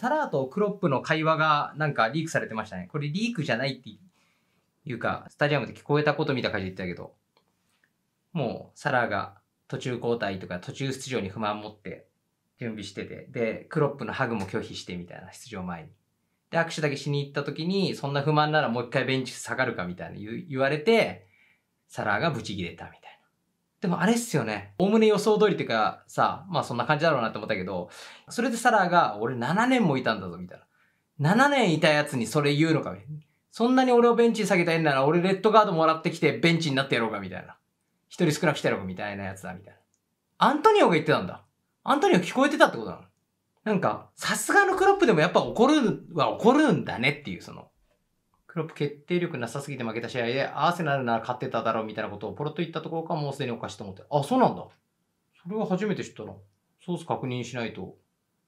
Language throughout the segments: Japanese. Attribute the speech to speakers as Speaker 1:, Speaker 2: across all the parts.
Speaker 1: サラーとクロップの会話がなんかリークされてましたね。これリークじゃないっていうか、スタジアムで聞こえたこと見た感じで言ってたけど、もうサラーが途中交代とか途中出場に不満を持って準備してて、で、クロップのハグも拒否してみたいな、出場前に。で、握手だけしに行った時に、そんな不満ならもう一回ベンチ下がるかみたいな言われて、サラーがブチギレたみたいでもあれっすよね。おおむね予想通りっていうかさ、まあそんな感じだろうなって思ったけど、それでサラーが、俺7年もいたんだぞ、みたいな。7年いたやつにそれ言うのか、そんなに俺をベンチに下げたいんなら、俺レッドカードもらってきてベンチになってやろうか、みたいな。一人少なくしてやろうか、みたいなやつだ、みたいな。アントニオが言ってたんだ。アントニオ聞こえてたってことなのなんか、さすがのクロップでもやっぱ怒るは怒るんだねっていう、その、クロップ決定力なさすぎて負けた試合で、アーセナルなら勝ってただろうみたいなことをポロッと言ったところかもうすでにおかしいと思って。あ、そうなんだ。それは初めて知ったな。ソース確認しないと。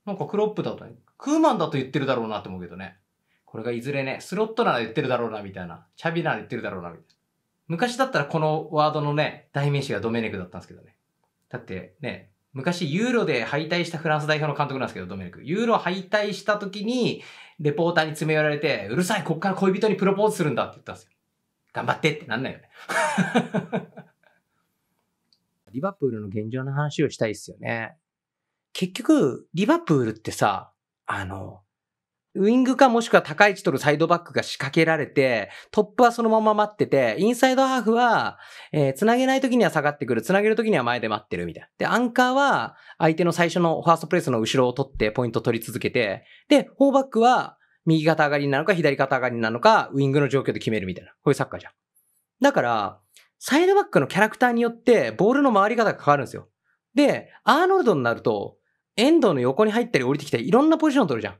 Speaker 1: なんかクロップだとね、クーマンだと言ってるだろうなって思うけどね。これがいずれね、スロットなら言ってるだろうなみたいな、チャビなら言ってるだろうなみたいな。昔だったらこのワードのね、代名詞がドメネクだったんですけどね。だってね、昔ユーロで敗退したフランス代表の監督なんですけど、ドメルク。ユーロ敗退した時に、レポーターに詰め寄られて、うるさい、こっから恋人にプロポーズするんだって言ったんですよ。頑張ってってなんないよね。リバプールの現状の話をしたいですよね。結局、リバプールってさ、あの、ウィングかもしくは高い位置取るサイドバックが仕掛けられて、トップはそのまま待ってて、インサイドハーフは、えー、繋げない時には下がってくる、繋げる時には前で待ってるみたいな。で、アンカーは相手の最初のファーストプレスの後ろを取ってポイント取り続けて、で、フォーバックは右肩上がりなのか左肩上がりなのか、ウィングの状況で決めるみたいな。こういうサッカーじゃん。だから、サイドバックのキャラクターによってボールの回り方が変わるんですよ。で、アーノルドになると、エンドの横に入ったり降りてきたりいろんなポジション取るじゃん。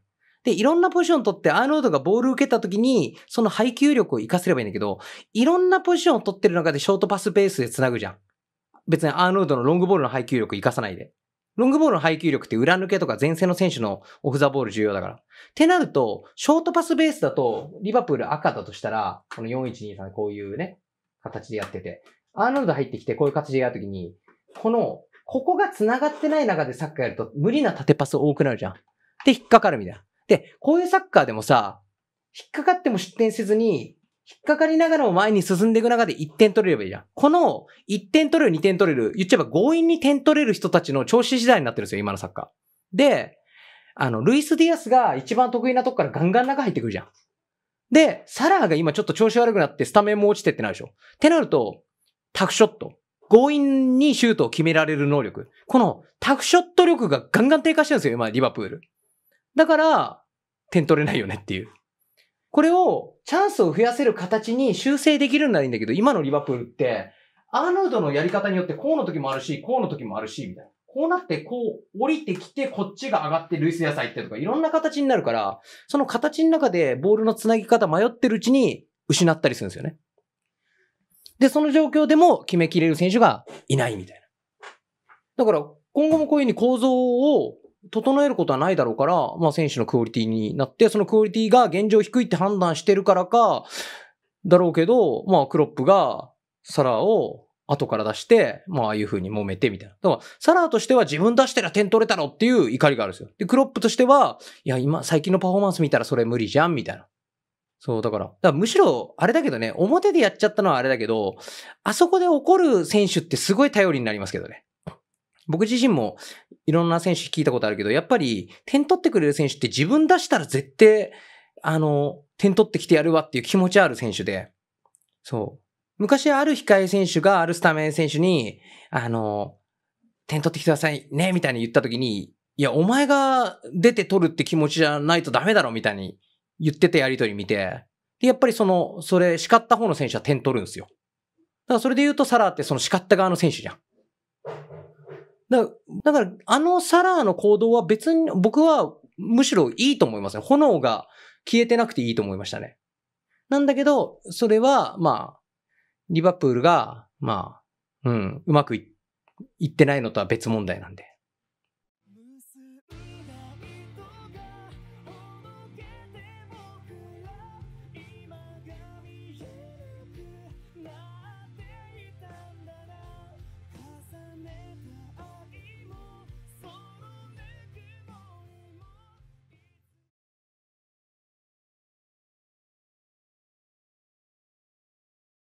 Speaker 1: で、いろんなポジション取って、アーノードがボール受けた時に、その配球力を活かせればいいんだけど、いろんなポジションを取ってる中でショートパスベースで繋ぐじゃん。別にアーノードのロングボールの配球力を活かさないで。ロングボールの配球力って裏抜けとか前線の選手のオフザボール重要だから。ってなると、ショートパスベースだと、リバプール赤だとしたら、この4123こういうね、形でやってて、アーノード入ってきてこういう形でやるときに、この、ここが繋がってない中でサッカーやると無理な縦パス多くなるじゃん。で、引っかかるみたいな。で、こういうサッカーでもさ、引っかかっても失点せずに、引っかかりながらも前に進んでいく中で1点取れればいいじゃん。この1点取れる、2点取れる、言っちゃえば強引に点取れる人たちの調子次第になってるんですよ、今のサッカー。で、あの、ルイス・ディアスが一番得意なとこからガンガン中入ってくるじゃん。で、サラーが今ちょっと調子悪くなってスタメンも落ちてってなるでしょ。ってなると、タフショット。強引にシュートを決められる能力。このタフショット力がガンガン低下してるんですよ、今、リバプール。だから、点取れないよねっていう。これを、チャンスを増やせる形に修正できるんならいいんだけど、今のリバプールって、アーノードのやり方によってこうの時もあるし、こうの時もあるし、みたいな。こうなって、こう降りてきて、こっちが上がって、ルイス野菜ってとか、いろんな形になるから、その形の中でボールの繋ぎ方迷ってるうちに失ったりするんですよね。で、その状況でも決めきれる選手がいないみたいな。だから、今後もこういうふうに構造を整えることはないだろうから、まあ選手のクオリティになって、そのクオリティが現状低いって判断してるからか、だろうけど、まあクロップがサラーを後から出して、まあああいう風に揉めてみたいな。だから、サラーとしては自分出したら点取れたろっていう怒りがあるんですよ。で、クロップとしては、いや、今、最近のパフォーマンス見たらそれ無理じゃんみたいな。そう、だから、だからむしろ、あれだけどね、表でやっちゃったのはあれだけど、あそこで怒る選手ってすごい頼りになりますけどね。僕自身もいろんな選手聞いたことあるけど、やっぱり点取ってくれる選手って自分出したら絶対、あの、点取ってきてやるわっていう気持ちある選手で、そう。昔ある控え選手があるスタメン選手に、あの、点取ってきてくださいね、みたいに言った時に、いや、お前が出て取るって気持ちじゃないとダメだろ、みたいに言ってたやりとり見て、で、やっぱりその、それ、叱った方の選手は点取るんですよ。だからそれで言うとサラーってその叱った側の選手じゃん。だから、からあのサラーの行動は別に、僕はむしろいいと思いますね。炎が消えてなくていいと思いましたね。なんだけど、それは、まあ、リバプールが、まあ、うん、うまくいってないのとは別問題なんで。